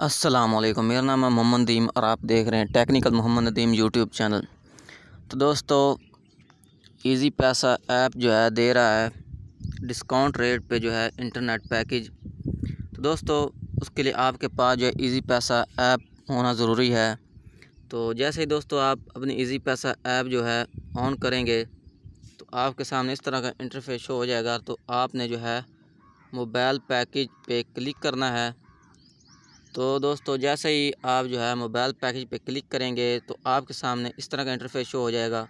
वालेकुम मेरा नाम है मोहम्मद नदीम और आप देख रहे हैं technical Mohammad Nadeem YouTube channel तो दोस्तों इजी पैसा ऐप जो है दे रहा है डिस्काउंट रेट पे जो है इंटरनेट पैकेज तो दोस्तों उसके लिए आपके पास जो है इजी पैसा ऐप होना ज़रूरी है तो जैसे ही दोस्तों आप अपनी इजी पैसा ऐप जो है ऑन करेंगे तो आपके सामने इस तरह का इंटरफेस शो हो जाएगा तो आपने जो है मोबाइल पैकेज पे क्लिक करना है तो दोस्तों जैसे ही आप जो है मोबाइल पैकेज पे क्लिक करेंगे तो आपके सामने इस तरह का इंटरफेस शो हो जाएगा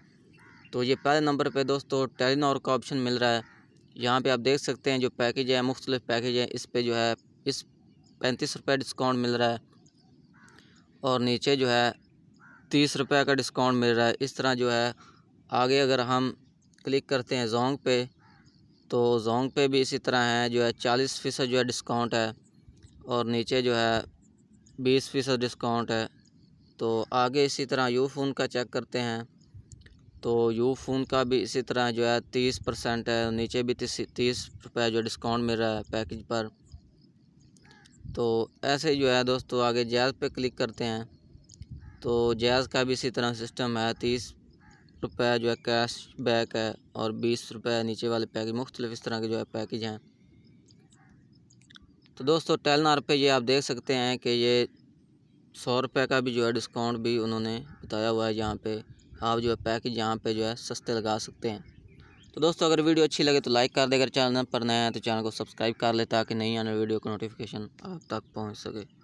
तो ये पहले नंबर पे दोस्तों टेलीनॉर का ऑप्शन मिल रहा है यहाँ पे आप देख सकते हैं जो पैकेज है मुख्तलिफ पैकेज है इस पर जो है इस पैंतीस रुपये डिस्काउंट मिल रहा है और नीचे जो है तीस रुपये का डिस्काउंट मिल रहा है इस तरह जो है आगे अगर हम क्लिक करते हैं जोंग पे तो जोंग पे भी इसी तरह है जो है चालीस फ़ीसद जो है डिस्काउंट है और नीचे जो है बीस फ़ीसद डिस्काउंट है तो आगे इसी तरह यू फ़ोन का चेक करते हैं तो यू फ़ोन का भी इसी तरह जो है तीस परसेंट है नीचे भी तीस रुपये जो डिस्काउंट मिल रहा है पैकेज पर तो ऐसे जो है दोस्तों आगे जैज़ पे क्लिक करते हैं तो जैज़ का भी इसी तरह सिस्टम है तीस रुपये जो है कैश बैक है और बीस रुपये नीचे वाले पैकेज मुख्तलिफ इस तरह के जो है पैकेज हैं तो दोस्तों टेलनार पे ये आप देख सकते हैं कि ये सौ रुपये का भी जो है डिस्काउंट भी उन्होंने बताया हुआ है यहाँ पे आप जो है पैकेज यहाँ पे जो है सस्ते लगा सकते हैं तो दोस्तों अगर वीडियो अच्छी लगे तो लाइक कर दे अगर चैनल पर नया है तो चैनल को सब्सक्राइब कर ले ताकि नई आने वीडियो को नोटिफिकेशन आप तक पहुँच सके